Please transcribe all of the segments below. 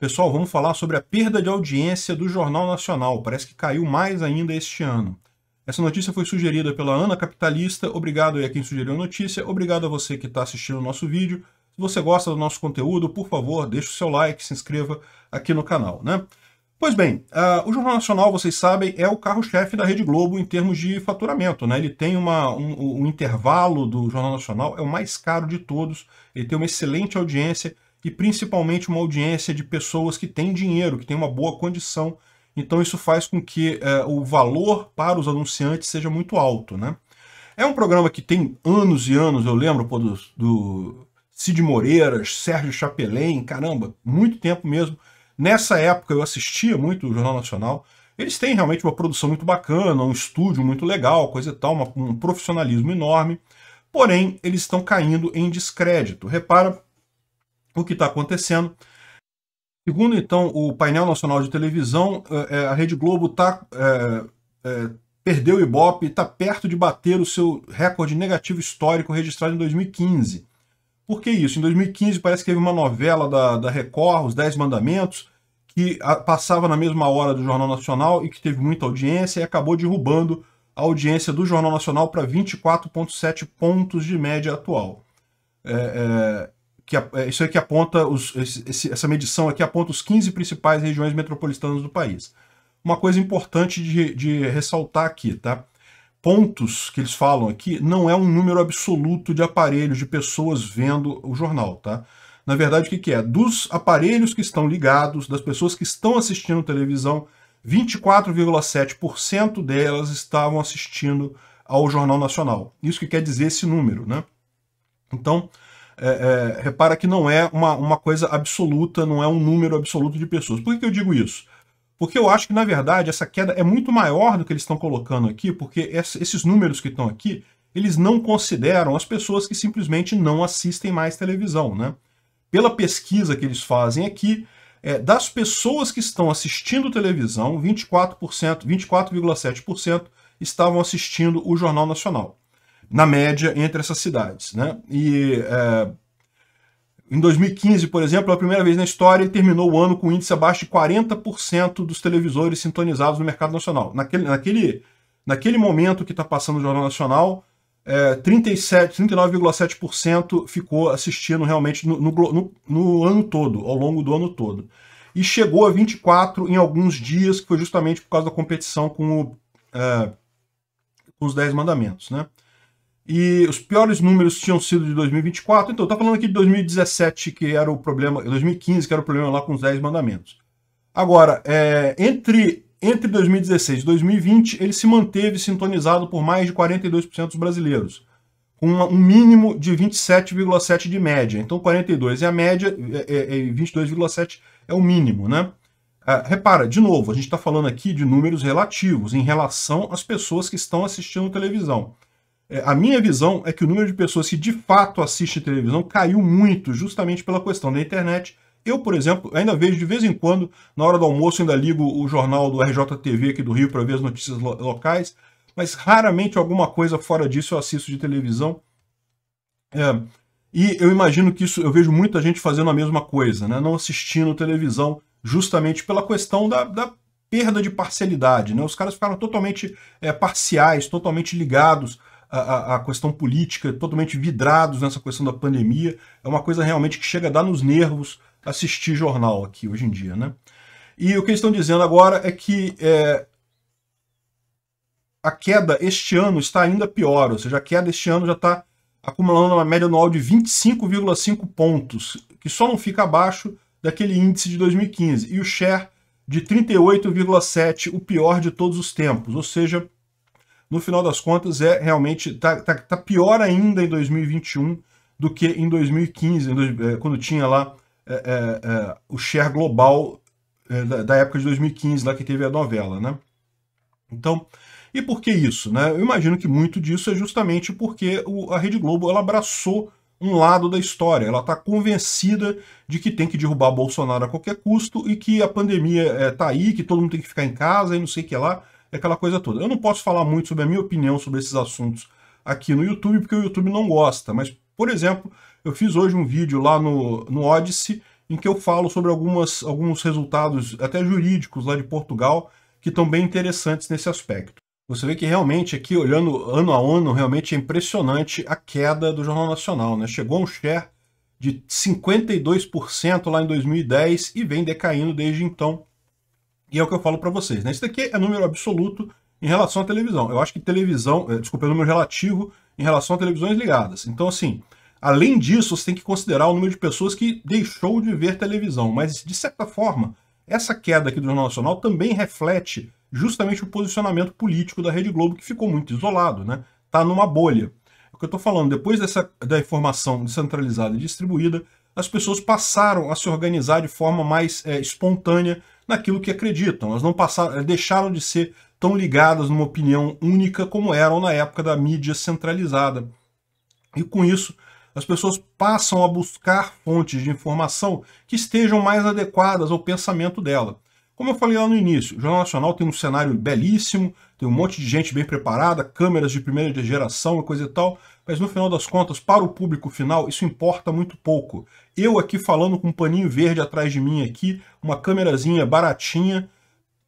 Pessoal, vamos falar sobre a perda de audiência do Jornal Nacional. Parece que caiu mais ainda este ano. Essa notícia foi sugerida pela Ana Capitalista. Obrigado aí a quem sugeriu a notícia. Obrigado a você que está assistindo o nosso vídeo. Se você gosta do nosso conteúdo, por favor, deixe o seu like, se inscreva aqui no canal, né? Pois bem, uh, o Jornal Nacional, vocês sabem, é o carro-chefe da Rede Globo em termos de faturamento. Né? Ele tem uma, um, um intervalo do Jornal Nacional, é o mais caro de todos, ele tem uma excelente audiência, e principalmente uma audiência de pessoas que têm dinheiro, que têm uma boa condição. Então isso faz com que é, o valor para os anunciantes seja muito alto. Né? É um programa que tem anos e anos, eu lembro pô, do, do Cid Moreiras, Sérgio Chapelém, caramba, muito tempo mesmo. Nessa época eu assistia muito o Jornal Nacional. Eles têm realmente uma produção muito bacana, um estúdio muito legal, coisa e tal, uma, um profissionalismo enorme. Porém, eles estão caindo em descrédito. Repara o que está acontecendo. Segundo, então, o painel nacional de televisão, é, é, a Rede Globo tá, é, é, perdeu o Ibope, está perto de bater o seu recorde negativo histórico registrado em 2015. Por que isso? Em 2015 parece que teve uma novela da, da Record, Os Dez Mandamentos, que passava na mesma hora do Jornal Nacional e que teve muita audiência e acabou derrubando a audiência do Jornal Nacional para 24,7 pontos de média atual. é, é que é, isso aqui aponta os, esse, essa medição aqui aponta os 15 principais regiões metropolitanas do país. Uma coisa importante de, de ressaltar aqui, tá? Pontos que eles falam aqui não é um número absoluto de aparelhos, de pessoas vendo o jornal, tá? Na verdade, o que, que é? Dos aparelhos que estão ligados, das pessoas que estão assistindo televisão, 24,7% delas estavam assistindo ao Jornal Nacional. Isso que quer dizer esse número, né? Então, é, é, repara que não é uma, uma coisa absoluta, não é um número absoluto de pessoas. Por que, que eu digo isso? Porque eu acho que, na verdade, essa queda é muito maior do que eles estão colocando aqui, porque esses números que estão aqui, eles não consideram as pessoas que simplesmente não assistem mais televisão, né? Pela pesquisa que eles fazem aqui, é, das pessoas que estão assistindo televisão, 24%, 24,7% estavam assistindo o Jornal Nacional na média entre essas cidades. Né? E é, em 2015, por exemplo, é a primeira vez na história, ele terminou o ano com um índice abaixo de 40% dos televisores sintonizados no mercado nacional. Naquele, naquele, naquele momento que está passando o Jornal Nacional, é, 39,7% ficou assistindo realmente no, no, no, no ano todo, ao longo do ano todo. E chegou a 24 em alguns dias, que foi justamente por causa da competição com o, é, os 10 mandamentos. Né? E os piores números tinham sido de 2024. Então, eu falando aqui de 2017, que era o problema, 2015, que era o problema lá com os 10 mandamentos. Agora, é, entre, entre 2016 e 2020, ele se manteve sintonizado por mais de 42% dos brasileiros, com um mínimo de 27,7% de média. Então, 42% é a média é, é, é e 22,7% é o mínimo, né? Ah, repara, de novo, a gente está falando aqui de números relativos em relação às pessoas que estão assistindo televisão. É, a minha visão é que o número de pessoas que de fato assiste televisão caiu muito, justamente pela questão da internet. Eu, por exemplo, ainda vejo de vez em quando, na hora do almoço, ainda ligo o jornal do RJTV aqui do Rio para ver as notícias lo locais, mas raramente alguma coisa fora disso eu assisto de televisão. É, e eu imagino que isso, eu vejo muita gente fazendo a mesma coisa, né? não assistindo televisão, justamente pela questão da, da perda de parcialidade. Né? Os caras ficaram totalmente é, parciais, totalmente ligados a, a, questão política, totalmente vidrados nessa questão da pandemia. É uma coisa realmente que chega a dar nos nervos assistir jornal aqui hoje em dia, né? E o que eles estão dizendo agora é que é, a queda este ano está ainda pior, ou seja, a queda este ano já está acumulando uma média anual de 25,5 pontos, que só não fica abaixo daquele índice de 2015, e o share de 38,7, o pior de todos os tempos, ou seja, no final das contas, é realmente tá, tá, tá pior ainda em 2021 do que em 2015, é, quando tinha lá é, é, é o share global é, da, da, época de 2015, lá que teve a novela, né? Então, e por que isso? Né? Eu imagino que muito disso é justamente porque o, a Rede Globo ela abraçou um lado da história. Ela está convencida de que tem que derrubar Bolsonaro a qualquer custo e que a pandemia está é, tá aí, que todo mundo tem que ficar em casa e não sei o que lá. É aquela coisa toda. Eu não posso falar muito sobre a minha opinião sobre esses assuntos aqui no YouTube, porque o YouTube não gosta. Mas, por exemplo, eu fiz hoje um vídeo lá no, no Odyssey em que eu falo sobre algumas, alguns resultados, até jurídicos lá de Portugal, que estão bem interessantes nesse aspecto. Você vê que realmente aqui, olhando ano a ano, realmente é impressionante a queda do Jornal Nacional. Né? Chegou a um share de 52% lá em 2010 e vem decaindo desde então. E é o que eu falo para vocês, né? Isso daqui é número absoluto em relação à televisão. Eu acho que televisão, eh, desculpa, é número relativo em relação a televisões ligadas. Então, assim, além disso, você tem que considerar o número de pessoas que deixou de ver televisão. Mas, de certa forma, essa queda aqui do Jornal Nacional também reflete justamente o posicionamento político da Rede Globo, que ficou muito isolado, né? Tá numa bolha. É o que eu estou falando, depois dessa, da informação descentralizada e distribuída, as pessoas passaram a se organizar de forma mais é, espontânea naquilo que acreditam. Elas não passaram, deixaram de ser tão ligadas numa opinião única como eram na época da mídia centralizada. E com isso, as pessoas passam a buscar fontes de informação que estejam mais adequadas ao pensamento dela. Como eu falei lá no início, o Jornal Nacional tem um cenário belíssimo, tem um monte de gente bem preparada, câmeras de primeira geração e coisa e tal, mas no final das contas, para o público final, isso importa muito pouco. Eu aqui falando com um paninho verde atrás de mim aqui, uma câmerazinha baratinha,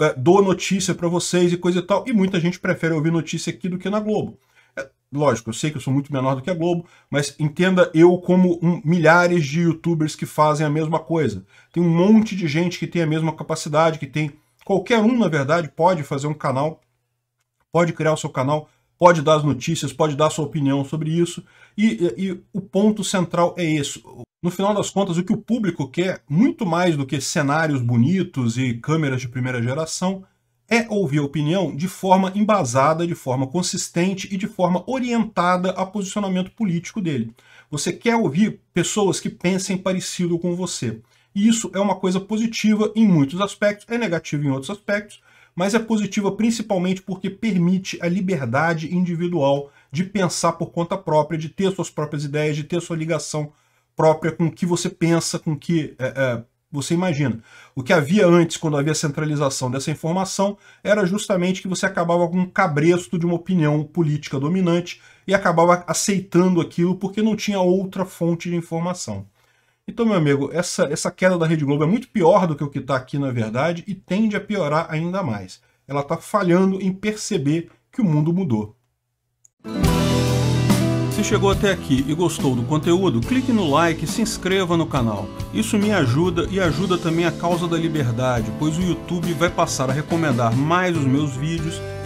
é, dou notícia para vocês e coisa e tal, e muita gente prefere ouvir notícia aqui do que na Globo. É, lógico, eu sei que eu sou muito menor do que a Globo, mas entenda eu como um, milhares de youtubers que fazem a mesma coisa. Tem um monte de gente que tem a mesma capacidade, que tem... Qualquer um, na verdade, pode fazer um canal, pode criar o seu canal, pode dar as notícias, pode dar sua opinião sobre isso. E, e, e, o ponto central é esse. No final das contas, o que o público quer, muito mais do que cenários bonitos e câmeras de primeira geração, é ouvir a opinião de forma embasada, de forma consistente e de forma orientada a posicionamento político dele. Você quer ouvir pessoas que pensem parecido com você. E isso é uma coisa positiva em muitos aspectos, é negativo em outros aspectos, mas é positiva principalmente porque permite a liberdade individual de pensar por conta própria, de ter suas próprias ideias, de ter sua ligação própria com o que você pensa, com o que é, é, você imagina. O que havia antes, quando havia centralização dessa informação, era justamente que você acabava com um cabresto de uma opinião política dominante e acabava aceitando aquilo porque não tinha outra fonte de informação. Então, meu amigo, essa, essa queda da Rede Globo é muito pior do que o que está aqui na verdade e tende a piorar ainda mais. Ela está falhando em perceber que o mundo mudou. Se chegou até aqui e gostou do conteúdo, clique no like e se inscreva no canal. Isso me ajuda e ajuda também a causa da liberdade, pois o YouTube vai passar a recomendar mais os meus vídeos